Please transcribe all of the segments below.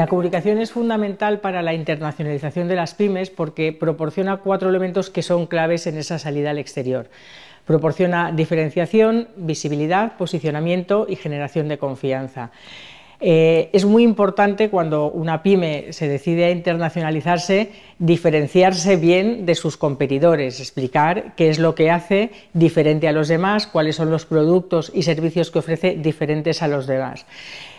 La comunicación es fundamental para la internacionalización de las pymes porque proporciona cuatro elementos que son claves en esa salida al exterior. Proporciona diferenciación, visibilidad, posicionamiento y generación de confianza. Eh, es muy importante cuando una pyme se decide a internacionalizarse diferenciarse bien de sus competidores, explicar qué es lo que hace diferente a los demás, cuáles son los productos y servicios que ofrece diferentes a los demás.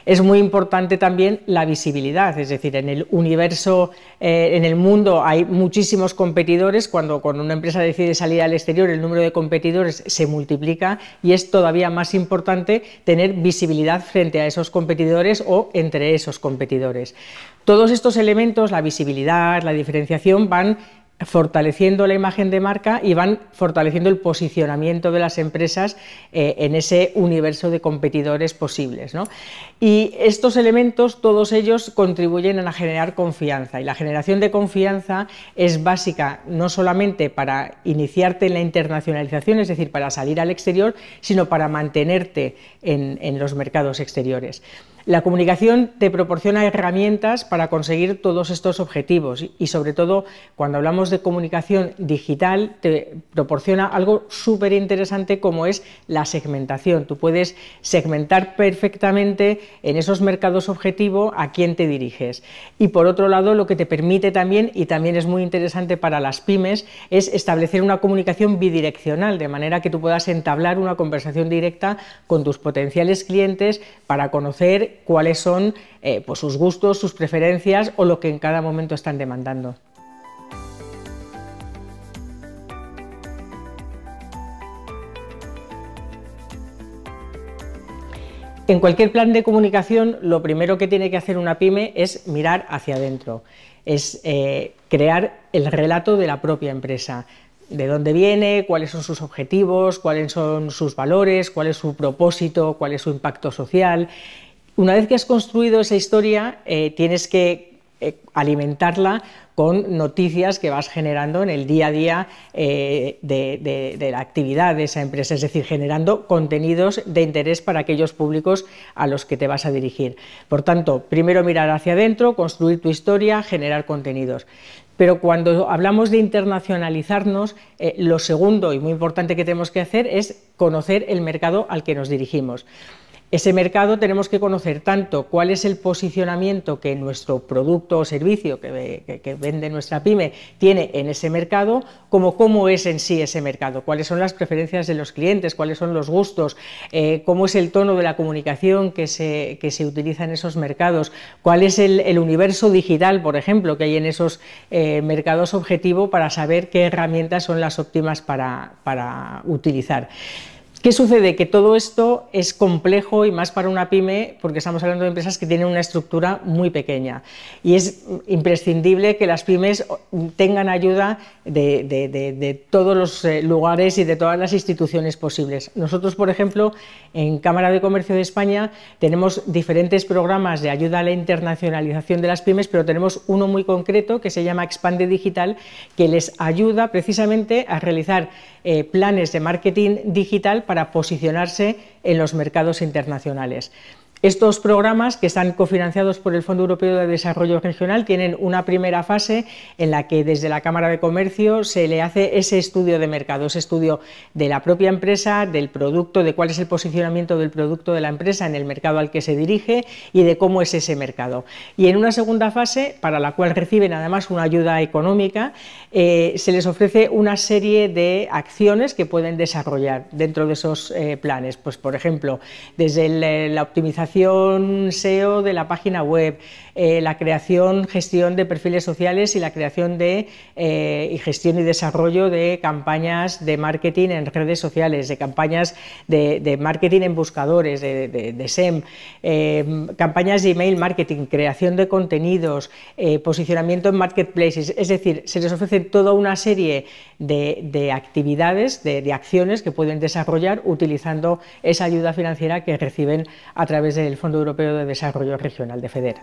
Es muy importante también la visibilidad, es decir, en el universo, eh, en el mundo hay muchísimos competidores, cuando, cuando una empresa decide salir al exterior el número de competidores se multiplica y es todavía más importante tener visibilidad frente a esos competidores o entre esos competidores. Todos estos elementos, la visibilidad, la diferenciación, van fortaleciendo la imagen de marca y van fortaleciendo el posicionamiento de las empresas eh, en ese universo de competidores posibles. Y estos elementos, todos ellos contribuyen a generar confianza y la generación de confianza es básica no solamente para iniciarte en la internacionalización, es decir, para salir al exterior, sino para mantenerte en los mercados exteriores. La comunicación te proporciona herramientas para conseguir todos estos objetivos y sobre todo cuando hablamos de comunicación digital te proporciona algo súper interesante como es la segmentación. Tú puedes segmentar perfectamente en esos mercados objetivo a quién te diriges. Y por otro lado lo que te permite también, y también es muy interesante para las pymes, es establecer una comunicación bidireccional de manera que tú puedas entablar una conversación directa con tus potenciales clientes para conocer cuáles son eh, pues, sus gustos, sus preferencias o lo que en cada momento están demandando. En cualquier plan de comunicación, lo primero que tiene que hacer una pyme es mirar hacia adentro, es eh, crear el relato de la propia empresa, de dónde viene, cuáles son sus objetivos, cuáles son sus valores, cuál es su propósito, cuál es su impacto social una vez que has construido esa historia, eh, tienes que eh, alimentarla con noticias que vas generando en el día a día eh, de, la actividad de esa empresa, es decir, generando contenidos de interés para aquellos públicos a los que te vas a dirigir. Por tanto, primero mirar hacia adentro, construir tu historia, generar contenidos. Pero cuando hablamos de internacionalizarnos, lo segundo y muy importante que tenemos que hacer es conocer el mercado al que nos dirigimos. Ese mercado tenemos que conocer tanto cuál es el posicionamiento que nuestro producto o servicio que, vende nuestra pyme tiene en ese mercado, como cómo es en sí ese mercado, cuáles son las preferencias de los clientes, cuáles son los gustos, eh, cómo es el tono de la comunicación que se, se utiliza en esos mercados, cuál es el, universo digital, por ejemplo, que hay en esos eh, mercados objetivo para saber qué herramientas son las óptimas para, para utilizar. ¿Qué sucede? Que todo esto es complejo y más para una pyme porque estamos hablando de empresas que tienen una estructura muy pequeña y es imprescindible que las pymes tengan ayuda de, todos los eh, lugares y de todas las instituciones posibles. Nosotros, por ejemplo, en Cámara de Comercio de España tenemos diferentes programas de ayuda a la internacionalización de las pymes, pero tenemos uno muy concreto que se llama Expande Digital, que les ayuda precisamente a realizar eh, planes de marketing digital para posicionarse en los mercados internacionales. Estos programas, que están cofinanciados por el Fondo Europeo de Desarrollo Regional, tienen una primera fase en la que desde la Cámara de Comercio se le hace ese estudio de mercado, ese estudio de la propia empresa, del producto, de cuál es el posicionamiento del producto de la empresa en el mercado al que se dirige y de cómo es ese mercado. Y en una segunda fase, para la cual reciben además una ayuda económica, eh, se les ofrece una serie de acciones que pueden desarrollar dentro de esos eh, planes. Pues, por ejemplo, desde eh, la optimización SEO de la página web, eh, la creación, gestión de perfiles sociales y la creación de eh, y gestión y desarrollo de campañas de marketing en redes sociales, de campañas de, marketing en buscadores, de, SEM, eh, campañas de email marketing, creación de contenidos, posicionamiento en marketplaces. Es decir, se les ofrece toda una serie de, actividades, de acciones que pueden desarrollar utilizando esa ayuda financiera que reciben a través de del Fondo Europeo de Desarrollo Regional de FEDER.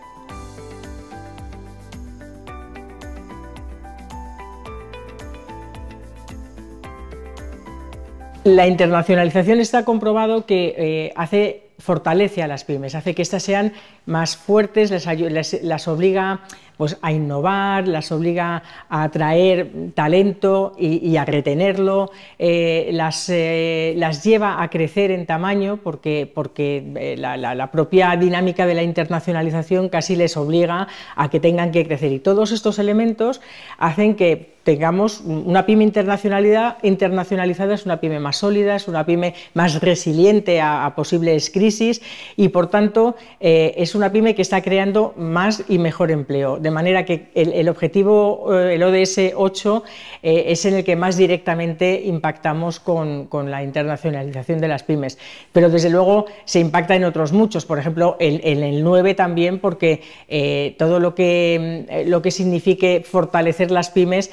La internacionalización está comprobado que eh, hace fortalece a las pymes, hace que éstas sean más fuertes, las obliga pues, a innovar, las obliga a atraer talento y, a retenerlo, eh, las, eh, las, lleva a crecer en tamaño porque, porque eh, la, propia dinámica de la internacionalización casi les obliga a que tengan que crecer. Y todos estos elementos hacen que tengamos una pyme internacionalidad, internacionalizada, es una pyme más sólida, es una pyme más resiliente a, posibles crisis y, por tanto, es una pyme que está creando más y mejor empleo de manera que el, objetivo, eh, el ODS 8, eh, es en el que más directamente impactamos con, la internacionalización de las pymes. Pero desde luego se impacta en otros muchos, por ejemplo, en, el 9 también, porque eh, todo lo que, lo que signifique fortalecer las pymes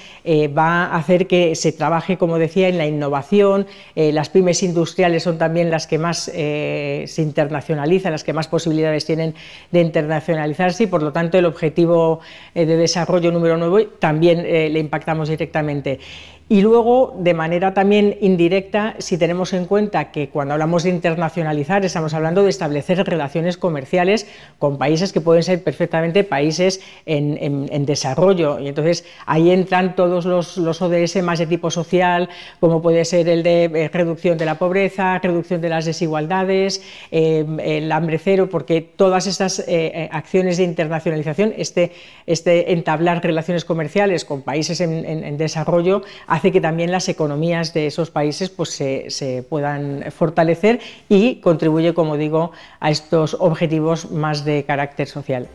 va a hacer que se trabaje, como decía, en la innovación. las pymes industriales son también las que más se internacionalizan, las que más posibilidades tienen de internacionalizarse y, por lo tanto, el objetivo eh, de desarrollo número nuevo también eh, le impactamos directamente. Y luego, de manera también indirecta, si tenemos en cuenta que cuando hablamos de internacionalizar estamos hablando de establecer relaciones comerciales con países que pueden ser perfectamente países en, desarrollo. Y entonces ahí entran todos los, los, ODS más de tipo social, como puede ser el de eh, reducción de la pobreza, reducción de las desigualdades, eh, el hambre cero, porque todas estas eh, acciones de internacionalización, este, este entablar relaciones comerciales con países en desarrollo, hace que también las economías de esos países pues, se puedan fortalecer y contribuye, como digo, a estos objetivos más de carácter social.